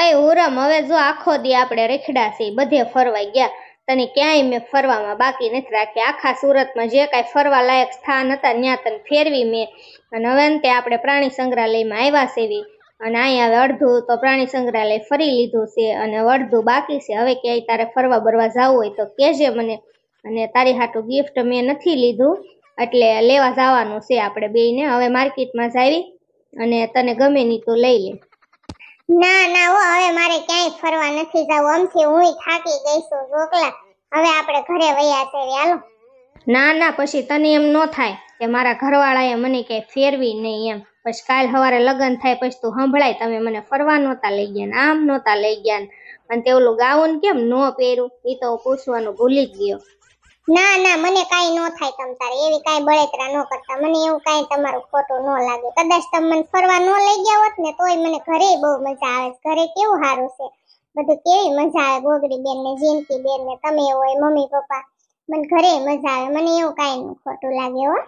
અય ઉરમ હવે જો આખો દી આપણે રેખડા છીએ બધે ફરવા ગયા તને ક્યાંય મેં ફરવામાં બાકી નથી રાખી આખા સુરતમાં જે કાંઈ ફરવા લાયક સ્થાન હતા ત્યાં તને ફેરવી મેં અને હવે તે આપણે પ્રાણી સંગ્રહાલયમાં આવ્યા સેવી અને અહીંયા હવે અડધું તો પ્રાણી સંગ્રહાલય ફરી લીધું છે અને અડધું બાકી છે હવે ક્યાંય તારે ફરવા બરવા જવું હોય તો કહેજે મને અને તારી હાટું ગિફ્ટ મેં નથી લીધું એટલે લેવા જવાનું છે આપણે બેયને હવે માર્કેટમાં જ આવી અને તને ગમે નહીં તો લઈ લે ના ના હો હવે મારે ક્યાંય ફરવા નથી જવું આમથી હું થાકી ગઈ છું ઢોકલા હવે આપણે ઘરે વયા છે હાલો ના ના પછી તને એમ ન થાય કે મારા ઘરવાળાએ મને ક્યાંય ફેરવી નહીં એમ પછી કાલ સવારે લગ્ન થાય પછી તું સંભળાય તમે મને ફરવા નહોતા લઈ ગયા ને આમ નહોતા લઈ ગયા અને તે ઓલું ગાઉન કેમ ન પહેર્યું એ તો પૂછવાનું ભૂલી જ ગયો ના ના મને કાઈ નો થાય તમ તારે એવી કાઈ બળેતરા નો કરતા મને એવું કાઈ તમારું ખોટું નો લાગે કદાચ તમે ફરવા નો લઈ ગયા હોત ને તોય મને ઘરે બહુ મજા આવે ઘરે કેવું સારું છે બધું કેવી મજા આવે ગોગડી બેન ને જિંદગી બેન ને તમે હોય મમ્મી પપ્પા મને ઘરે મજા આવે મને એવું કાઈ નું ખોટું લાગે હો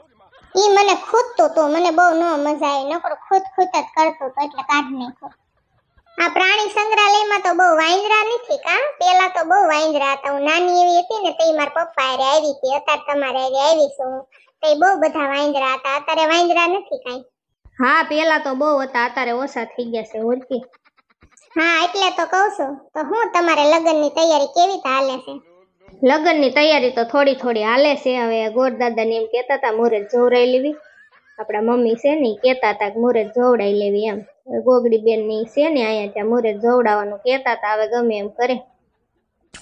ઈ મને ખૂદતું તો મને બહુ નો મજા આવી નકર ખુદ ખુદ જ કરતું તો એટલે કાઢ નાખ્યો આ પ્રાણી સંગ્રહાલયમાં તો બહુ વાંદરા નથી કા પેલા તો બહુ વાંદરા હતા હું નાની એવી હતી ને તે મારા પપ્પા હારે આવી હતી અત્યારે તમારે હારે આવી છું તે બહુ બધા વાંદરા હતા અત્યારે વાંદરા નથી કાઈ હા પેલા તો બહુ હતા અત્યારે ઓછા થઈ ગયા છે ઓછી હા એટલે તો કહું છું તો હું તમારે લગ્નની તૈયારી કેવી રીતે હાલે છે લગ્નની તૈયારી તો થોડી થોડી હાલે છે હવે ગોરદાદા ને એમ કેતા હતા મુહૂર્ત જોવરાઈ લેવી આપણા મમ્મી છે ને કેતા હતા કે મુહૂર્ત જોવડાઈ લેવી એમ ગોગડી બેન ની છે ને અહીંયા ત્યાં મોરે જોવડાવવાનું કહેતા હતા હવે ગમે એમ કરે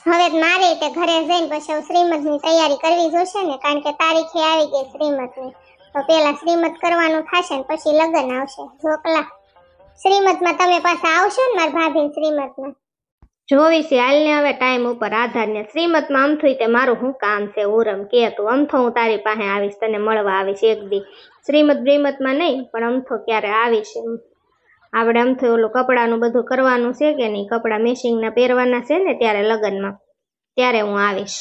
હવે મારે તે ઘરે જઈને પછી શ્રીમદ ની તૈયારી કરવી જોશે ને કારણ કે તારીખે આવી ગઈ શ્રીમદ ની તો પેલા શ્રીમદ કરવાનું થશે ને પછી લગ્ન આવશે ઢોકલા શ્રીમદ માં તમે પાછા આવશો ને મારા ભાભી શ્રીમદ માં જોવી છે હાલને હવે ટાઈમ ઉપર આધાર ને શ્રીમતમાં અમથું તે મારું શું કામ છે ઓરમ કે તું અમથો હું તારી પાસે આવીશ તને મળવા આવીશ એક દી શ્રીમત બ્રીમતમાં નહીં પણ અમથો ક્યારે આવીશ એમ આપણે આમથી ઓલું કપડાનું બધું કરવાનું છે કે નહીં કપડાં મેસિંગના પહેરવાના છે ને ત્યારે લગ્નમાં ત્યારે હું આવીશ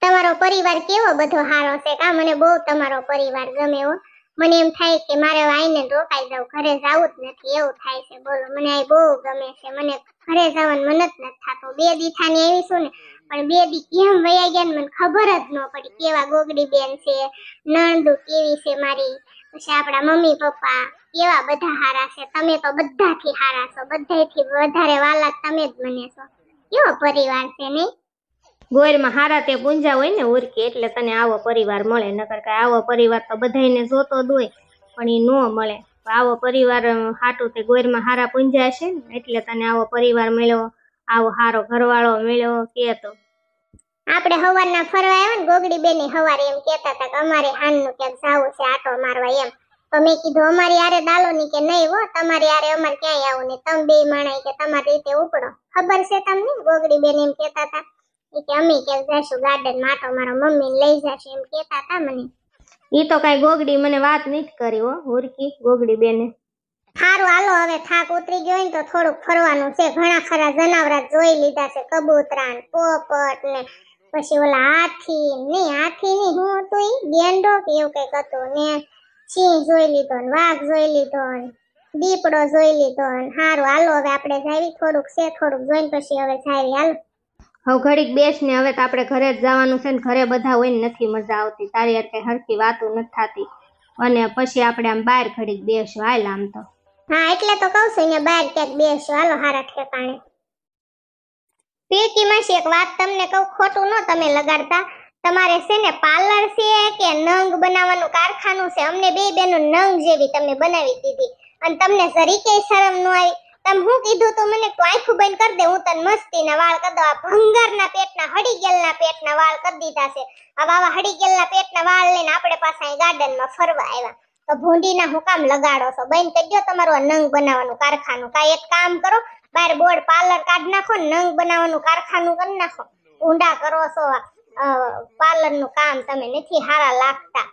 તમારો પરિવાર કેવો બધો સારો છે કા મને બહુ તમારો પરિવાર ગમે હો મને એમ થાય કે મારે આઈને રોકાઈ જાવ ઘરે જવું જ નથી એવું થાય છે બોલો મને આ બહુ ગમે છે મને ઘરે જવાનું મન જ નથી થતું બે દીઠાની આવી છું ને પણ બે દી કેમ વયા ગયા મને ખબર જ ન પડી કેવા ગોગડી બેન છે નણદુ કેવી છે મારી પછી આપણા મમ્મી પપ્પા કેવા બધા હારા છે તમે તો બધાથી હારા છો બધાથી વધારે વાલા તમે જ મને છો કેવો પરિવાર છે નહીં ગોરમાં હારા તે પૂંજા હોય ને ઉર્કી એટલે તને આવો પરિવાર મળે નકર કાંઈ આવો પરિવાર તો બધાને જોતો જ હોય પણ એ ન મળે આવો પરિવાર હાટું તે ગોરમાં હારા પૂંજા છે એટલે તને આવો પરિવાર મળ્યો આવો હારો ઘરવાળો મળ્યો કે તો આપણે હવારના ફરવા આવ્યા ને ગોગડી બેની હવાર એમ કહેતા હતા કે અમારે હાનનું ક્યાંક જવું છે આટો મારવા એમ તો મેં કીધું અમારી યારે દાલો ની કે નહીં હો તમારી યારે અમારે ક્યાંય આવું ને તમે બે માણા કે તમારી રીતે ઉપડો ખબર છે તમને ગોગડી બેન એમ કહેતા હતા કે અમે કે જશું ગાર્ડન માટો મારો મમ્મી લઈ જશે એમ કહેતા હતા મને એ તો કાંઈ ગોગડી મને વાત નથી કરી હો હુરકી ગોગડી બેને સારું હાલો હવે થાક ઉતરી ગયો ને તો થોડુંક ફરવાનું છે ઘણા ખરા જનાવરા જોઈ લીધા છે કબૂતરાન પોપટ ને પછી ઓલા હાથી નહીં હાથી નહીં હું હતું ગેંડો કે એવું કંઈક હતું ને સિંહ જોઈ લીધો વાઘ જોઈ લીધો દીપડો જોઈ લીધો સારું હાલો હવે આપણે જાવી થોડુંક છે થોડુંક જોઈને પછી હવે જાવી હાલો હવે ઘડીક બેસ ને હવે તો આપણે ઘરે જ જવાનું છે ને ઘરે બધા હોય ને નથી મજા આવતી તારી યાર હરખી વાતો નથી થતી અને પછી આપણે આમ બહાર ઘડીક બેસું હાલ આમ તો હા એટલે તો કહું છું અહીંયા બહાર ક્યાંક બેસું હાલો હારા ઠેકાણે પ્રીતિ માસી એક વાત તમને કહું ખોટું ન તમે લગાડતા તમારે છે ને પાર્લર છે કે નંગ બનાવવાનું કારખાનું છે અમને બે બેનો નંગ જેવી તમે બનાવી દીધી અને તમને જરી કે શરમ ન આવી તમે હું કીધું તો મને આંખું બંધ કરી દે હું તને મસ્તીના વાળ કરી દઉં આ ભંગરના પેટના હડીગેલના પેટના વાળ કરી દીધા છે આ બાવા હડીગેલના પેટના વાળ લઈને આપણે પાસે ગાર્ડનમાં ફરવા આવ્યા તો ભૂંડીના હું કામ લગાડો છો બંધ કરી દો તમારું નંગ બનાવવાનું કારખાનું કાંઈ એક કામ કરો બહાર બોર્ડ પાર્લર કાઢ નાખો નંગ બનાવવાનું કારખાનું કરી નાખો ઊંડા કરો છો પાર્લરનું કામ તમે નથી હારા લાગતા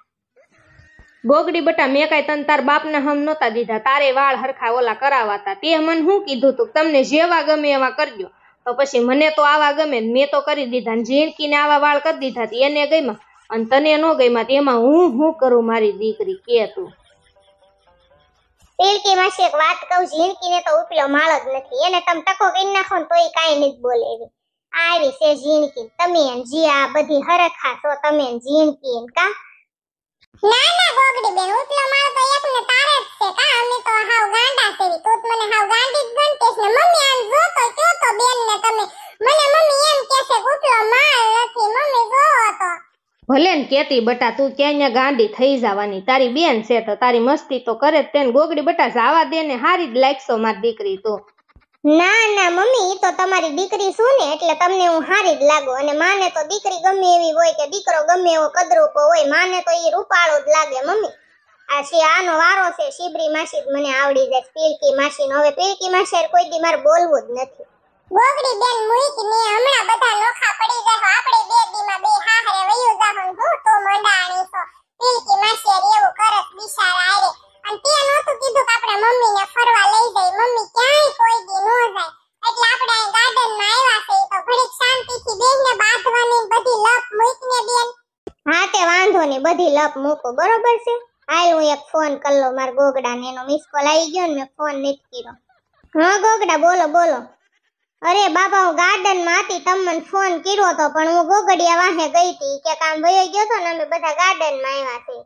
ગોગડી બટા મેં કાંઈ તન તાર ને હમ નહોતા દીધા તારે વાળ હરખા ઓલા કરાવાતા તે મને હું કીધું તું તમને જેવા ગમે એવા કરજો તો પછી મને તો આવા ગમે મેં તો કરી દીધા જીણકી ને આવા વાળ કરી દીધા એને ગઈમાં અને તને નો ગઈમાં તેમાં હું હું કરું મારી દીકરી કે તું પીળકી માસી એક વાત કહું જીણકી ને તો ઉપલો માળ જ નથી એને તમે ટકો કરી નાખો તો એ કાંઈ નથી બોલે એવી આવી છે જીણકી તમે જીયા બધી હરખા છો તમે જીણકી કા ના ના ગોગડી બેન ઉતલો મારો તો એક ને તારે જ છે કા અમે તો હાવ ગાંડા સેવી તું મને હાવ ગાંડી જ ગણતીશ મમ્મી આમ જો તો જો તો બેન ને તમે મને મમ્મી એમ કે છે ઉતલો માલ નથી મમ્મી જો તો ભલે ને કેતી બટા તું ક્યાંય ગાંડી થઈ જવાની તારી બેન છે તો તારી મસ્તી તો કરે જ તેને ગોગડી બટા જાવા દે ને હારી જ લાગશો મારી દીકરી તું ના ના મમ્મી તો તમારી દીકરી શું ને એટલે તમને હું હારી જ લાગુ અને માને તો દીકરી ગમે એવી હોય કે દીકરો ગમે એવો કદરૂપો હોય માને તો એ રૂપાળો જ લાગે મમ્મી આ શી આનો વારો છે શીબરી માસી જ મને આવડી જાય પીલકી માસી હવે પીલકી માસી કોઈ દી મારે બોલવું જ નથી ગોગડી બેન મુઈક ને હમણાં બધા લોખા પડી જાય આપણે બે દીમાં બે હાહરે વયું જાહું હું તો મંડાણી છો પીલકી માસી એવું કરત બિચારા આરે અને તે નહોતું કીધું કે આપણે મમ્મીને ફરવા લઈ જાય મમ્મી ક્યાંય કોઈ લપ મૂકું બરોબર છે હાલ હું એક ફોન કરી લઉં મારા ગોગડાને એનો મિસ કોલ આવી ગયો ને મેં ફોન નથી કર્યો હા ગોગડા બોલો બોલો અરે બાપા હું ગાર્ડનમાં હતી તમે ફોન કર્યો હતો પણ હું ગોગડિયા વાહે ગઈ હતી કે કામ વયો ગયો હતો ને અમે બધા ગાર્ડનમાં આવ્યા છે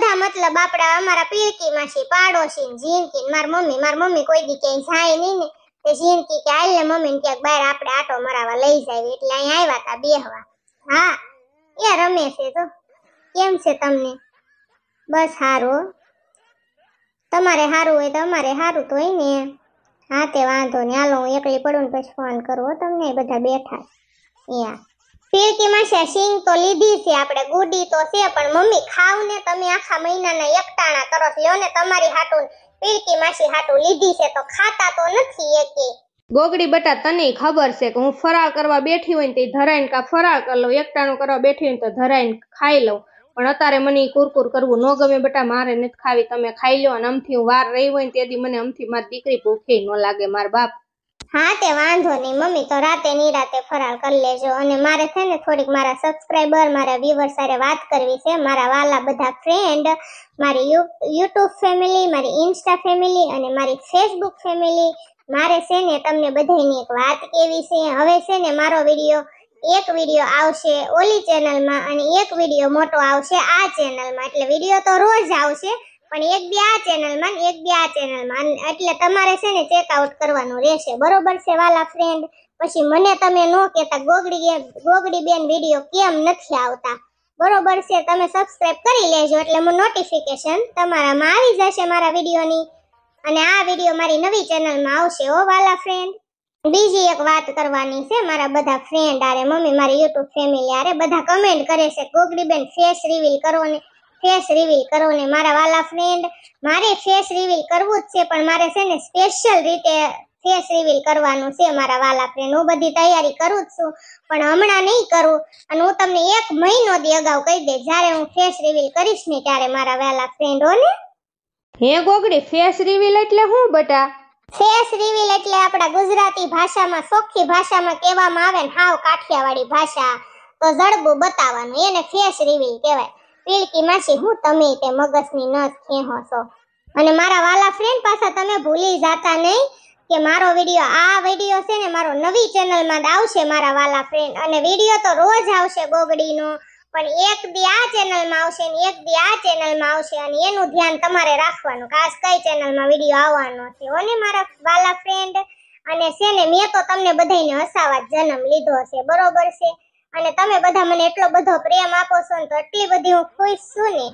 બધા મતલબ આપણા અમારા પીરકી માસી પાડોશી જીનકી મારી મમ્મી મારી મમ્મી કોઈ દી ક્યાંય જાય નહીં ને તે જીનકી કે આલે મમ્મી ને ક્યાંક બહાર આપણે આટો મરાવા લઈ જાય એટલે અહીં આવ્યા હતા બેહવા હા એ રમે છે તો કેમ છે તમને બસ સારો તમારે સારું હોય તો અમારે સારું તો હોય ને હા તે વાંધો નહીં હાલો હું એકલી પડું ને પછી ફોન કરવો તમને બધા બેઠા યા ફીરકી માસા સિંગ તો લીધી છે આપણે ગુડી તો છે પણ મમ્મી ખાવ ને તમે આખા મહિનાના એકટાણા કરો લ્યો ને તમારી હાટું ફીરકી માસી હાટું લીધી છે તો ખાતા તો નથી એકે ગોગડી બટા તને ખબર છે કે હું ફરા કરવા બેઠી હોય ને તે ધરાઈને કા ફરા કરી લઉં એકટાણું કરવા બેઠી હોય ને તો ધરાઈને ખાઈ લઉં પણ અત્યારે મને કુરકુર કરવું ન ગમે બેટા મારે નથી ખાવી તમે ખાઈ લો અને અમથી હું વાર રહી હોય ને તેથી મને અમથી મારી દીકરી ભૂખી ન લાગે મારા બાપ હા તે વાંધો નહીં મમ્મી તો રાતે નિરાતે ફરાળ કરી લેજો અને મારે છે ને થોડીક મારા સબસ્ક્રાઈબર મારા વ્યુઅર સાથે વાત કરવી છે મારા વાલા બધા ફ્રેન્ડ મારી યુટ્યુબ ફેમિલી મારી ઇન્સ્ટા ફેમિલી અને મારી ફેસબુક ફેમિલી મારે છે ને તમને બધાની એક વાત કેવી છે હવે છે ને મારો વિડીયો એક વિડીયો આવશે ઓલી ચેનલમાં અને એક વિડીયો મોટો આવશે આ ચેનલમાં એટલે વિડીયો તો રોજ આવશે પણ એક બે આ ચેનલમાં એક બે આ ચેનલમાં એટલે તમારે છે ને ચેકઆઉટ કરવાનું રહેશે બરોબર છે વાલા ફ્રેન્ડ પછી મને તમે ન કહેતા ગોગડી ગોગડી બેન વિડીયો કેમ નથી આવતા બરોબર છે તમે સબસ્ક્રાઇબ કરી લેજો એટલે હું નોટિફિકેશન તમારામાં આવી જશે મારા વિડીયોની અને આ વિડીયો મારી નવી ચેનલમાં આવશે ઓ વાલા ફ્રેન્ડ બીજી એક વાત કરવાની છે મારા બધા ફ્રેન્ડ આરે મમ્મી મારી યુટ્યુબ ફેમિલી આરે બધા કમેન્ટ કરે છે ગોગડીબેન ફેસ રિવીલ કરો ને ફેસ રિવીલ કરો ને મારા વાલા ફ્રેન્ડ મારે ફેસ રિવીલ કરવું જ છે પણ મારે છે ને સ્પેશિયલ રીતે ફેસ રિવીલ કરવાનું છે મારા વાલા ફ્રેન્ડ હું બધી તૈયારી કરું જ છું પણ હમણાં નહીં કરું અને હું તમને એક મહિનો દી અગાઉ કહી દે જ્યારે હું ફેસ રિવીલ કરીશ ને ત્યારે મારા વાલા ફ્રેન્ડ હો ને હે ગોગડી ફેસ રિવીલ એટલે હું બટા શેષ રિવીલ એટલે આપણા ગુજરાતી ભાષામાં સોખી ભાષામાં કહેવામાં આવે ને હાવ કાઠિયાવાડી ભાષા તો જડબું બતાવવાનું એને ફેસ રિવીલ કહેવાય પીળકી માસી હું તમે તે મગજની નસ ખેહો છો અને મારા વાલા ફ્રેન્ડ પાછા તમે ભૂલી જાતા નહીં કે મારો વિડીયો આ વિડીયો છે ને મારો નવી ચેનલમાં આવશે મારા વાલા ફ્રેન્ડ અને વિડીયો તો રોજ આવશે બોગડીનો પણ એક દી આ ચેનલમાં આવશે ને એક દી આ ચેનલમાં આવશે અને એનું ધ્યાન તમારે રાખવાનું કે આજ કઈ ચેનલમાં વિડીયો આવવાનો છે ઓને મારા વાલા ફ્રેન્ડ અને છે ને મેં તો તમને બધાને હસાવા જન્મ લીધો છે બરોબર છે અને તમે બધા મને એટલો બધો પ્રેમ આપો છો ને તો એટલી બધી હું ખુશ છું ને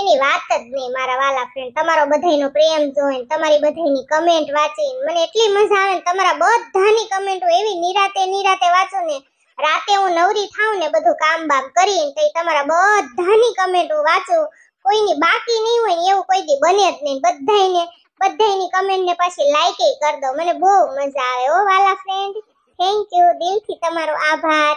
એની વાત જ નહીં મારા વાલા ફ્રેન્ડ તમારો બધાનો પ્રેમ જોઈને તમારી બધાની કમેન્ટ વાંચીને મને એટલી મજા આવે ને તમારા બધાની કમેન્ટો એવી નિરાતે નિરાતે વાંચો ને રાતે હું નવરી થાઉં ને બધું કામ બામ કરીને તો તમારા બધાની કમેન્ટ હું વાંચું કોઈની બાકી નહીં હોય એવું કોઈ દી બને જ નહીં બધાને બધાની કમેન્ટ ને પાછી લાઈક કરી દો મને બહુ મજા આવે ઓ વાલા ફ્રેન્ડ થેન્ક યુ દિલથી તમારો આભાર